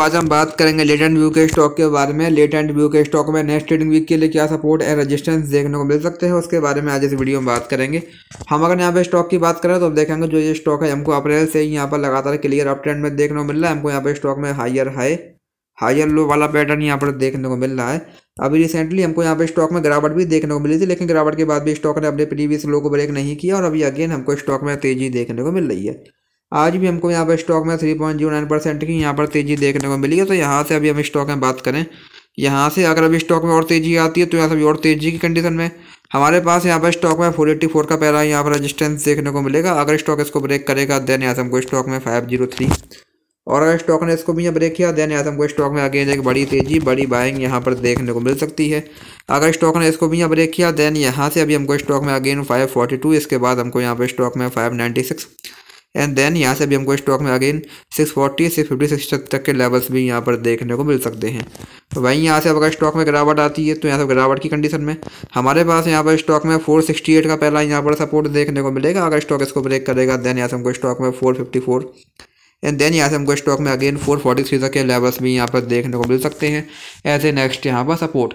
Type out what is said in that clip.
आज हम बात करेंगे लेटेंट व्यू के स्टॉक के बारे में लेटेंट व्यू के स्टॉक में नेक्स्ट ट्रेडिंग वीक के लिए क्या सपोर्ट एंड रेजिस्टेंस देखने को मिल सकते हैं उसके बारे में आज इस वीडियो में बात करेंगे हम अगर यहाँ पे स्टॉक की बात करें तो हम देखेंगे जो ये स्टॉक है हमको अप्रैल से ही यहाँ पर लगातार क्लियर अप ट्रेंड में देखने को मिल रहा है हमको यहाँ पर स्टॉक में हायर हाई हायर लो वाला पैटर्न यहाँ पर देखने को मिल रहा है अभी रिसेंटली हमको यहाँ पे स्टॉक में गिरावट भी देखने को मिली थी लेकिन गिरावट के बाद भी स्टॉक ने अपने प्रीवियस लो को ब्रेक नहीं किया और अभी अगेन हमको स्टॉक में तेजी देखने को मिल रही है आज भी हमको यहाँ पर स्टॉक में three point zero nine percent की यहाँ पर तेज़ी देखने को मिली है तो यहाँ से अभी हम स्टॉक में बात करें यहाँ से अगर अभी स्टॉक में और तेज़ी आती है तो यहाँ से और तेज़ी की कंडीशन में हमारे पास यहाँ पर स्टॉक में फोर एट्टी फोर का पहला यहाँ पर रजिस्टेंस देखने को मिलेगा अगर स्टॉक इसको ब्रेक करेगा देन यहाँ से हमको स्टॉक में फाइव जीरो थ्री और अगर स्टॉक ने इसको भी यहाँ ब्रेक किया देन यहाँ से हमको स्टॉक में आगे एक बड़ी तेज़ी बड़ी बाइंग यहाँ पर देखने को मिल सकती है अगर स्टॉक ने इसको भी यहाँ ब्रेक किया देन यहाँ से अभी हमको स्टॉक में अगेन फाइव फोर्टी टू इसके बाद हमको यहाँ पर स्टॉक में five ninety six and then यहाँ से भी हमको स्टॉक में अगेन 640 से 56 तक तक के लेवल्स भी यहाँ पर देखने को मिल सकते हैं तो वहीं यहाँ से अगर स्टॉक में गिरावट आती है तो यहाँ से गिरावट की कंडीशन में हमारे पास यहाँ पर स्टॉक में 468 का पहला यहाँ पर सपोर्ट देखने को मिलेगा अगर स्टॉक इसको ब्रेक करेगा देन यहाँ से हमको स्टॉक में फोर एंड देन यहाँ से हमको स्टॉक में अगेन थ्री तक के लेवल्स भी यहाँ पर देखने को मिल सकते हैं एज ए नेक्स्ट यहाँ पर सपोर्ट